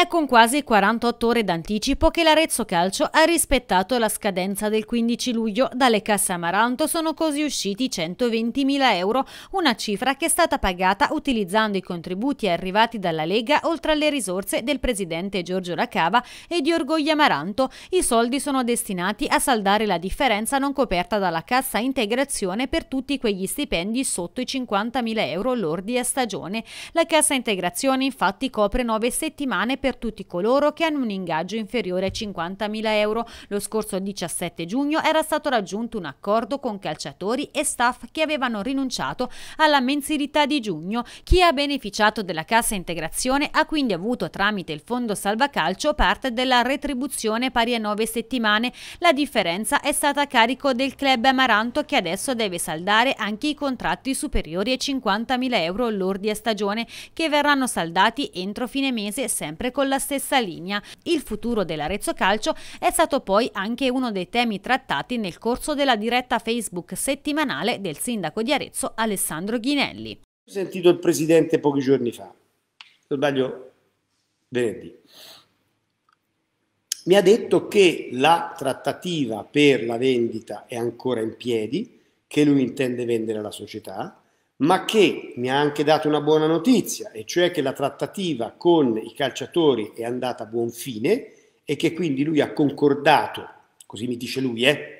È con quasi 48 ore d'anticipo che l'Arezzo Calcio ha rispettato la scadenza del 15 luglio. Dalle casse Amaranto sono così usciti 120.000 euro, una cifra che è stata pagata utilizzando i contributi arrivati dalla Lega oltre alle risorse del presidente Giorgio Lacava e di Orgoglio Amaranto. I soldi sono destinati a saldare la differenza non coperta dalla cassa integrazione per tutti quegli stipendi sotto i 50.000 euro lordi a stagione. La cassa integrazione infatti copre nove settimane per per tutti coloro che hanno un ingaggio inferiore ai 50.000 euro. Lo scorso 17 giugno era stato raggiunto un accordo con calciatori e staff che avevano rinunciato alla mensilità di giugno. Chi ha beneficiato della cassa integrazione ha quindi avuto tramite il fondo salvacalcio parte della retribuzione pari a 9 settimane. La differenza è stata a carico del club Amaranto che adesso deve saldare anche i contratti superiori ai 50.000 euro lordi a stagione che verranno saldati entro fine mese sempre con con la stessa linea. Il futuro dell'Arezzo Calcio è stato poi anche uno dei temi trattati nel corso della diretta Facebook settimanale del sindaco di Arezzo Alessandro Ghinelli. Ho sentito il presidente pochi giorni fa, se sbaglio venerdì. Mi ha detto che la trattativa per la vendita è ancora in piedi, che lui intende vendere la società, ma che mi ha anche dato una buona notizia, e cioè che la trattativa con i calciatori è andata a buon fine e che quindi lui ha concordato, così mi dice lui, eh,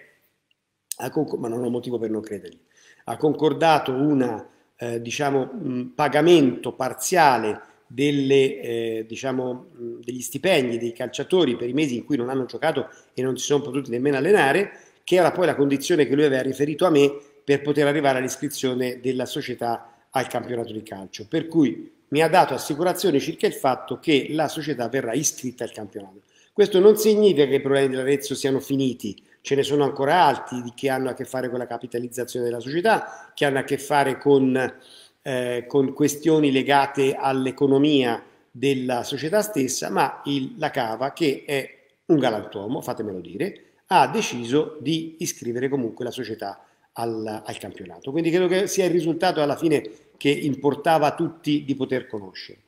concordato, ma non ho motivo per non credergli, ha concordato un eh, diciamo, pagamento parziale delle, eh, diciamo, degli stipendi dei calciatori per i mesi in cui non hanno giocato e non si sono potuti nemmeno allenare, che era poi la condizione che lui aveva riferito a me per poter arrivare all'iscrizione della società al campionato di calcio. Per cui mi ha dato assicurazione circa il fatto che la società verrà iscritta al campionato. Questo non significa che i problemi dell'Arezzo siano finiti, ce ne sono ancora altri che hanno a che fare con la capitalizzazione della società, che hanno a che fare con, eh, con questioni legate all'economia della società stessa, ma il, la Cava, che è un galantuomo, fatemelo dire, ha deciso di iscrivere comunque la società al, al campionato. Quindi credo che sia il risultato alla fine che importava a tutti di poter conoscere.